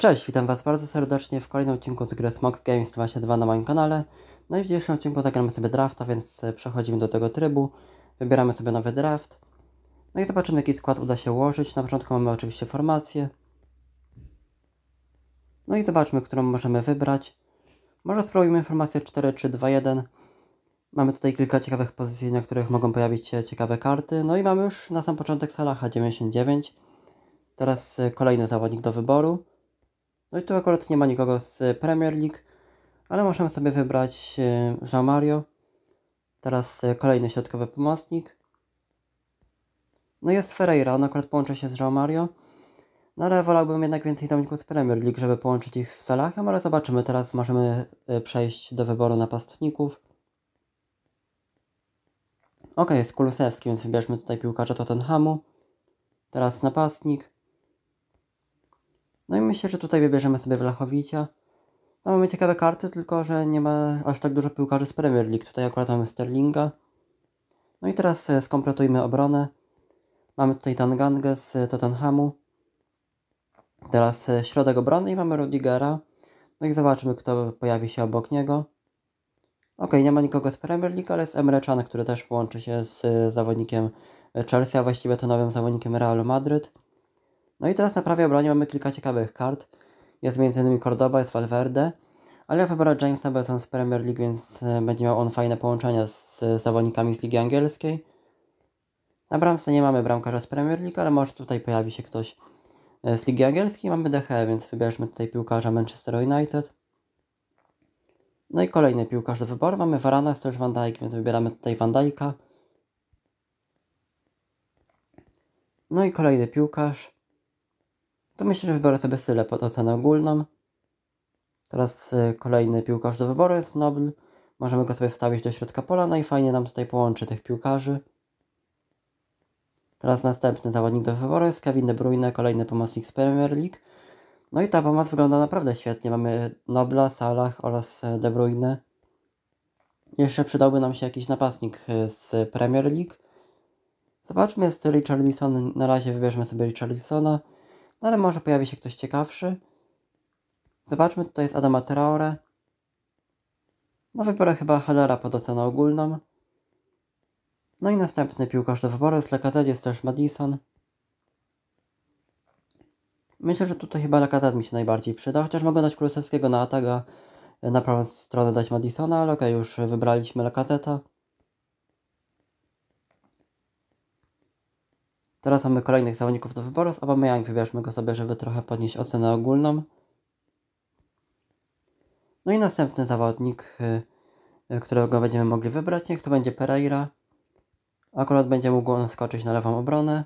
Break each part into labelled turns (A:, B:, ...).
A: Cześć, witam Was bardzo serdecznie w kolejnym odcinku z gry Smog Games 22 na moim kanale. No i w dzisiejszym odcinku zagramy sobie drafta, więc e, przechodzimy do tego trybu. Wybieramy sobie nowy draft. No i zobaczymy jaki skład uda się ułożyć. Na początku mamy oczywiście formację. No i zobaczmy, którą możemy wybrać. Może spróbujmy formację 4-3-2-1. Mamy tutaj kilka ciekawych pozycji, na których mogą pojawić się ciekawe karty. No i mamy już na sam początek Salaha 99. Teraz e, kolejny zawodnik do wyboru. No i tu akurat nie ma nikogo z e, Premier League, ale możemy sobie wybrać e, Jean Mario. Teraz e, kolejny środkowy pomocnik. No jest Ferreira, on akurat połączy się z Jean Mario. No ale wolałbym jednak więcej zawodników z Premier League, żeby połączyć ich z Salahem, ale zobaczymy. Teraz możemy przejść do wyboru napastników. Ok, jest Kulusewski, więc wybierzmy tutaj piłkarza Tottenhamu. Teraz napastnik. No i myślę, że tutaj wybierzemy sobie Wlachowicia. No mamy ciekawe karty, tylko że nie ma aż tak dużo piłkarzy z Premier League. Tutaj akurat mamy Sterlinga. No i teraz e, skompletujmy obronę. Mamy tutaj Tangangę z Tottenhamu. Teraz e, środek obrony i mamy Rudigera. No i zobaczmy, kto pojawi się obok niego. Ok, nie ma nikogo z Premier League, ale jest Emre Can, który też połączy się z e, zawodnikiem Chelsea, a właściwie to nowym zawodnikiem Realu Madryt. No i teraz na prawej obronie mamy kilka ciekawych kart. Jest m.in. Cordoba, jest Valverde, ale ja wybrał Jamesa, bo jest on z Premier League, więc e, będzie miał on fajne połączenia z zawodnikami z Ligi Angielskiej. Na bramce nie mamy bramkarza z Premier League, ale może tutaj pojawi się ktoś e, z Ligi Angielskiej. Mamy DHE, więc wybierzmy tutaj piłkarza Manchester United. No i kolejny piłkarz do wyboru. Mamy Varana, jest też Van Dijk, więc wybieramy tutaj Van Dijka. No i kolejny piłkarz to myślę, że wybiorę sobie Syle pod ocenę ogólną. Teraz y, kolejny piłkarz do wyboru jest Nobl. Możemy go sobie wstawić do środka pola, no i fajnie nam tutaj połączy tych piłkarzy. Teraz następny zawodnik do wyboru jest Kevin De Bruyne, kolejny pomocnik z Premier League. No i ta pomoc wygląda naprawdę świetnie. Mamy Nobla, Salah oraz y, De Bruyne. Jeszcze przydałby nam się jakiś napastnik y, z Premier League. Zobaczmy, jest Richarlison. Na razie wybierzmy sobie Richarlisona. No ale może pojawi się ktoś ciekawszy. Zobaczmy, tutaj jest Adama Traore. No wybiorę chyba Hellera pod ocenę ogólną. No i następny piłkarz do wyboru z Lacazette jest też Madison. Myślę, że tutaj chyba Lacazette mi się najbardziej przyda, chociaż mogę dać Królewskiego na ataga, na prawą stronę dać Madisona, ale okej, okay, już wybraliśmy Lacazette'a. Teraz mamy kolejnych zawodników do wyboru. Z Aubameyang wybierzmy go sobie, żeby trochę podnieść ocenę ogólną. No i następny zawodnik, y, y, którego będziemy mogli wybrać, niech to będzie Pereira. Akurat będzie mógł on skoczyć na lewą obronę.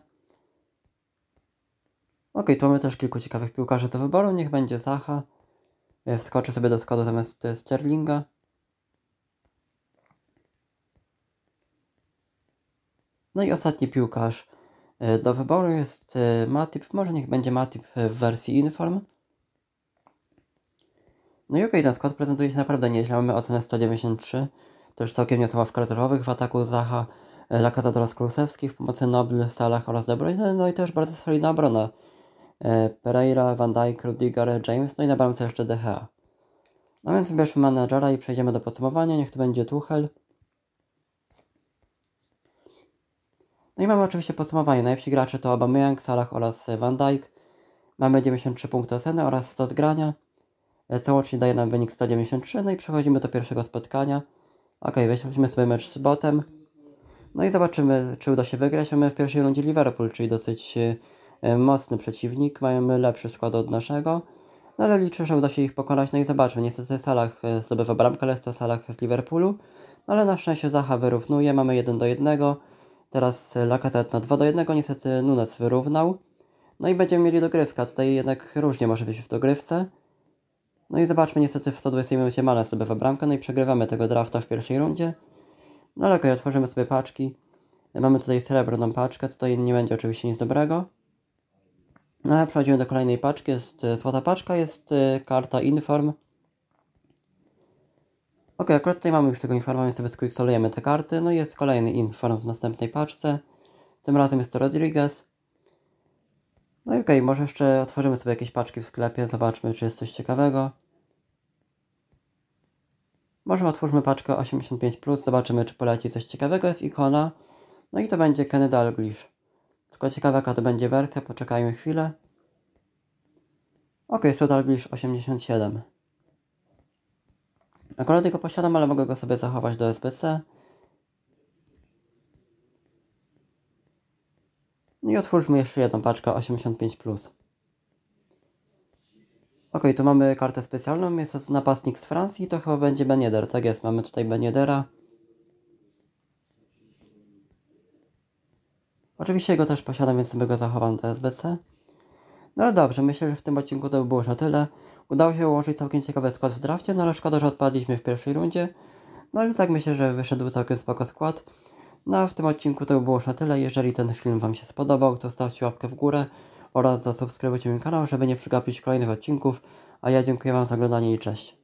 A: Ok, tu mamy też kilku ciekawych piłkarzy do wyboru. Niech będzie Zaha. Y, wskoczy sobie do składu zamiast Sterlinga. No i ostatni piłkarz E, do wyboru jest e, Matip, może niech będzie Matip w wersji Inform. No i okej, okay, ten skład prezentuje się naprawdę nieźle, mamy ocenę 193, też całkiem niosła w kraterowych, w ataku Zaha, e, Lakata oraz Krusewski, w pomocy Nobel, Salah oraz De Bruyne, no i też bardzo solidna obrona. Pereira, Van Dijk, Rudiger, James, no i na bramce jeszcze DHA. No więc wybierzmy menadżera i przejdziemy do podsumowania, niech to będzie Tuchel. No i mamy oczywiście podsumowanie. Najlepsi gracze to Aubameyang, Salah oraz e, Van Dijk. Mamy 93 punkty oceny oraz 100 zgrania. E, co łącznie daje nam wynik 193. No i przechodzimy do pierwszego spotkania. Ok, weźmiemy sobie mecz z botem. No i zobaczymy, czy uda się wygrać. Mamy w pierwszej rundzie Liverpool, czyli dosyć e, mocny przeciwnik. Mamy lepszy skład od naszego. No ale liczę, że uda się ich pokonać. No i zobaczmy. Niestety Salah zdobywa bramkę, ale jest to Salah z Liverpoolu. No ale na szczęście Zaha wyrównuje. Mamy 1 do 1. Teraz Lacazette na 2 do 1, niestety Nunes wyrównał. No i będziemy mieli dogrywka, tutaj jednak różnie może być w dogrywce. No i zobaczmy, niestety w 120 minucie Mane sobie we bramkę, no i przegrywamy tego drafta w pierwszej rundzie. No ale okej, okay, otworzymy sobie paczki. Mamy tutaj srebrną paczkę, tutaj nie będzie oczywiście nic dobrego. No ale przechodzimy do kolejnej paczki, jest e, złota paczka, jest e, karta Inform. Ok, akurat tutaj mamy już tego informa, sobie skwiksolujemy te karty. No i jest kolejny inform w następnej paczce. Tym razem jest to Rodriguez. No i okej, okay, może jeszcze otworzymy sobie jakieś paczki w sklepie, zobaczmy czy jest coś ciekawego. Może otwórzmy paczkę 85+, zobaczymy czy poleci coś ciekawego, jest ikona. No i to będzie Kenny Dalglish. Tylko ciekawa jaka to będzie wersja, poczekajmy chwilę. Ok, jest to Dalglish 87. Akurat go posiadam, ale mogę go sobie zachować do SBC. No i otwórzmy jeszcze jedną paczkę 85+. Ok, tu mamy kartę specjalną, jest napastnik z Francji, to chyba będzie Beneder, tak jest, mamy tutaj Benedera. Oczywiście go też posiadam, więc sobie go zachowam do SBC. No ale dobrze, myślę, że w tym odcinku to by było już na tyle. Udało się ułożyć całkiem ciekawy skład w drafcie, no ale szkoda, że odpadliśmy w pierwszej rundzie. No ale tak myślę, że wyszedł całkiem spoko skład. No a w tym odcinku to by było już na tyle. Jeżeli ten film Wam się spodobał, to stawcie łapkę w górę oraz zasubskrybujcie mój kanał, żeby nie przegapić kolejnych odcinków. A ja dziękuję Wam za oglądanie i cześć.